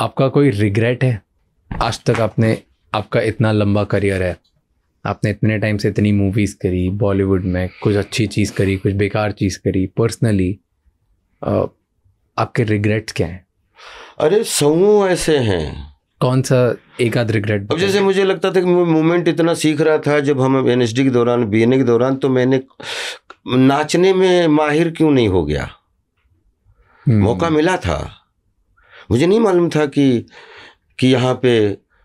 आपका कोई रिग्रेट है आज तक आपने आपका इतना लंबा करियर है आपने इतने टाइम से इतनी मूवीज़ करी बॉलीवुड में कुछ अच्छी चीज़ करी कुछ बेकार चीज़ करी पर्सनली आपके रिग्रेट्स क्या हैं अरे समूह ऐसे हैं कौन सा एक आध रिग्रेट अब जैसे मुझे लगता था कि मैं मूवमेंट इतना सीख रहा था जब हम एन के दौरान बी के दौरान तो मैंने नाचने में माहिर क्यों नहीं हो गया हम्म। मौका मिला था मुझे नहीं मालूम था कि कि यहाँ पे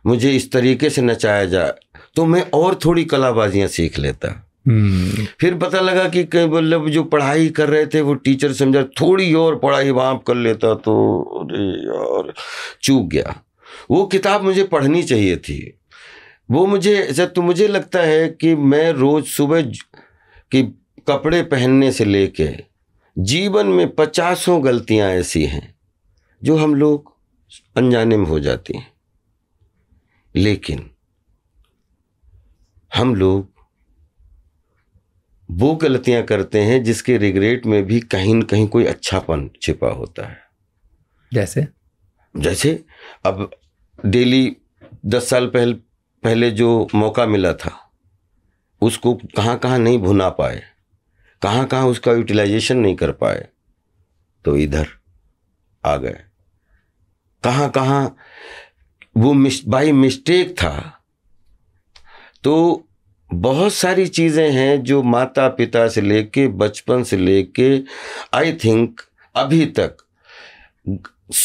मुझे इस तरीके से नचाया जाए तो मैं और थोड़ी कलाबाजियाँ सीख लेता हम्म। फिर पता लगा कि मतलब जो पढ़ाई कर रहे थे वो टीचर समझा थोड़ी और पढ़ाई वहाँ कर लेता तो अरे यार चूक गया वो किताब मुझे पढ़नी चाहिए थी वो मुझे ऐसा तो मुझे लगता है कि मैं रोज़ सुबह कि कपड़े पहनने से लेके जीवन में पचासों गलतियाँ ऐसी हैं जो हम लोग अनजाने में हो जाते हैं लेकिन हम लोग वो गलतियां करते हैं जिसके रिग्रेट में भी कहीं ना कहीं कोई अच्छापन छिपा होता है जैसे जैसे अब डेली दस साल पहले पहले जो मौका मिला था उसको कहाँ कहाँ नहीं भुना पाए कहाँ कहाँ उसका यूटिलाइजेशन नहीं कर पाए तो इधर आ गए कहाँ कहाँ वो मिस बाई मिस्टेक था तो बहुत सारी चीज़ें हैं जो माता पिता से लेके बचपन से लेके आई थिंक अभी तक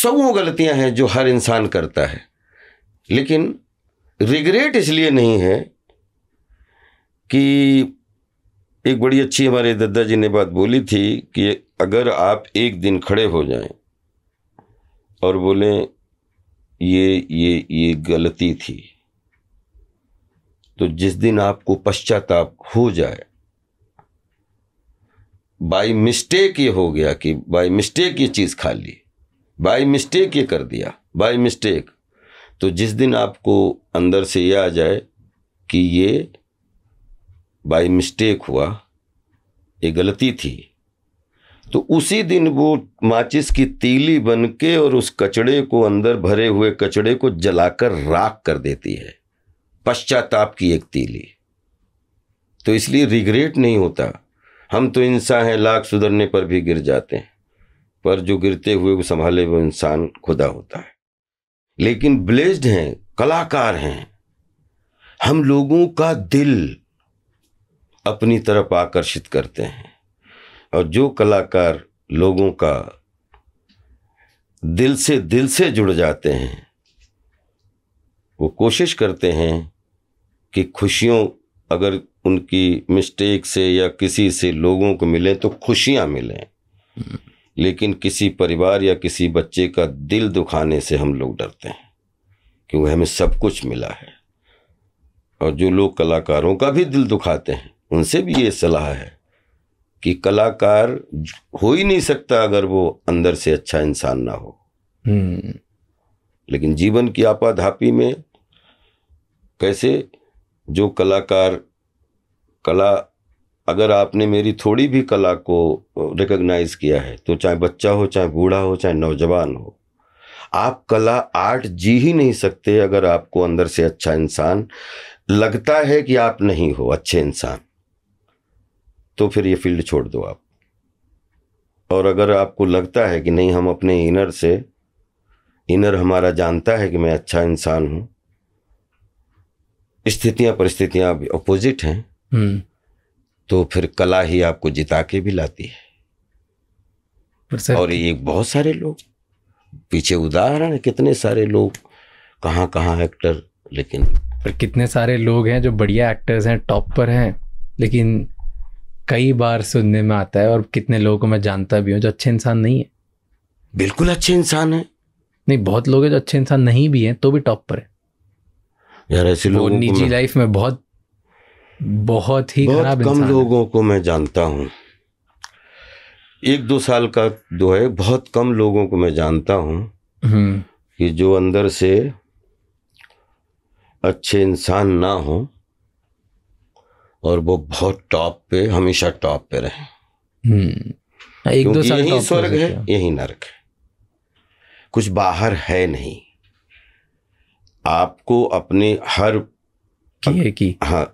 सौ गलतियाँ हैं जो हर इंसान करता है लेकिन रिग्रेट इसलिए नहीं है कि एक बड़ी अच्छी हमारे दद्दा जी ने बात बोली थी कि अगर आप एक दिन खड़े हो जाएं और बोलें ये ये ये गलती थी तो जिस दिन आपको पश्चाताप हो जाए बाई मिस्टेक ये हो गया कि बाई मिस्टेक ये चीज़ खा ली बाई मिस्टेक ये कर दिया बाई मिस्टेक तो जिस दिन आपको अंदर से ये आ जाए कि ये बाई मिस्टेक हुआ ये गलती थी तो उसी दिन वो माचिस की तीली बनके और उस कचड़े को अंदर भरे हुए कचड़े को जलाकर राख कर देती है पश्चाताप की एक तीली तो इसलिए रिग्रेट नहीं होता हम तो इंसान हैं लाख सुधरने पर भी गिर जाते हैं पर जो गिरते हुए वो संभाले वो इंसान खुदा होता है लेकिन ब्लेस्ड हैं कलाकार हैं हम लोगों का दिल अपनी तरफ आकर्षित करते हैं और जो कलाकार लोगों का दिल से दिल से जुड़ जाते हैं वो कोशिश करते हैं कि खुशियों अगर उनकी मिस्टेक से या किसी से लोगों को मिलें तो खुशियाँ मिलें लेकिन किसी परिवार या किसी बच्चे का दिल दुखाने से हम लोग डरते हैं क्योंकि हमें सब कुछ मिला है और जो लोग कलाकारों का भी दिल दुखाते हैं उनसे भी ये सलाह है कि कलाकार हो ही नहीं सकता अगर वो अंदर से अच्छा इंसान ना हो हम्म। लेकिन जीवन की आपाधापी में कैसे जो कलाकार कला अगर आपने मेरी थोड़ी भी कला को रिकग्नाइज किया है तो चाहे बच्चा हो चाहे बूढ़ा हो चाहे नौजवान हो आप कला आर्ट जी ही नहीं सकते अगर आपको अंदर से अच्छा इंसान लगता है कि आप नहीं हो अच्छे इंसान तो फिर ये फील्ड छोड़ दो आप और अगर आपको लगता है कि नहीं हम अपने इनर से इनर हमारा जानता है कि मैं अच्छा इंसान हूं स्थितियां परिस्थितियां अपोजिट हैं हम्म। तो फिर कला ही आपको जिता के भी लाती है और ये बहुत सारे लोग पीछे उदाहरण है कितने सारे लोग कहाँ कहाँ एक्टर लेकिन पर कितने सारे लोग हैं जो बढ़िया एक्टर्स हैं टॉप पर हैं लेकिन कई बार सुनने में आता है और कितने लोगों को मैं जानता भी हूँ जो अच्छे इंसान नहीं है बिल्कुल अच्छे इंसान है नहीं बहुत लोग हैं जो अच्छे इंसान नहीं भी हैं तो भी टॉप पर है यार ऐसे लोग निजी लाइफ में बहुत बहुत ही बहुत खराब कम लोगों को मैं जानता हूँ एक दो साल का जो है बहुत कम लोगों को मैं जानता हूँ हम्म। कि जो अंदर से अच्छे इंसान ना हो और वो बहुत टॉप पे हमेशा टॉप पे रहे हम्म। एक दो साल यही स्वर्ग है यही नरक है कुछ बाहर है नहीं आपको अपने हर किए की हाँ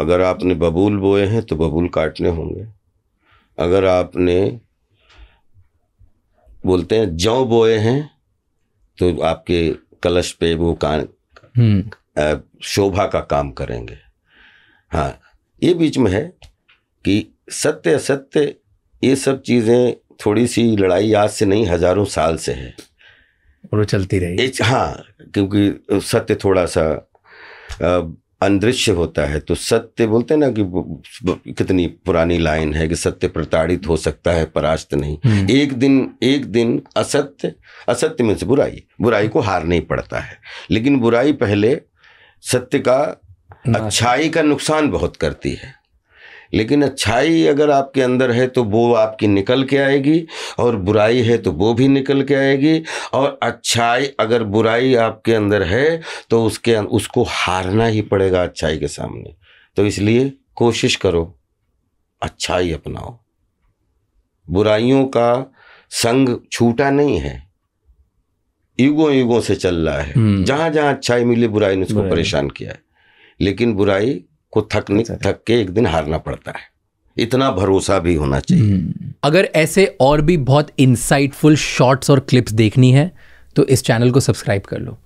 अगर आपने बबूल बोए हैं तो बबूल काटने होंगे अगर आपने बोलते हैं जौ बोए हैं तो आपके कलश पे वो कान हम्म। शोभा का काम करेंगे हाँ ये बीच में है कि सत्य असत्य ये सब चीज़ें थोड़ी सी लड़ाई आज से नहीं हज़ारों साल से है और वो चलती रही हाँ क्योंकि सत्य थोड़ा सा अंदृश्य होता है तो सत्य बोलते हैं ना कि कितनी पुरानी लाइन है कि सत्य प्रताड़ित हो सकता है परास्त नहीं हम्म। एक दिन एक दिन असत्य असत्य में से बुराई बुराई को हार नहीं पड़ता है लेकिन बुराई पहले सत्य का अच्छाई का नुकसान बहुत करती है लेकिन अच्छाई अगर आपके अंदर है तो वो आपकी निकल के आएगी और बुराई है तो वो भी निकल के आएगी और अच्छाई अगर बुराई आपके अंदर है तो उसके अं-, उसको हारना ही पड़ेगा अच्छाई के सामने तो इसलिए कोशिश करो अच्छाई अपनाओ बुराइयों का संग छूटा नहीं है युगों युगों से चल रहा है जहां हम्म। जहां अच्छाई मिली बुराई ने उसको परेशान किया है लेकिन बुराई को थकने अच्छा। थक के एक दिन हारना पड़ता है इतना भरोसा भी होना चाहिए हम्म। अगर ऐसे और भी बहुत इंसाइटफुल शॉर्ट्स और क्लिप्स देखनी है तो इस चैनल को सब्सक्राइब कर लो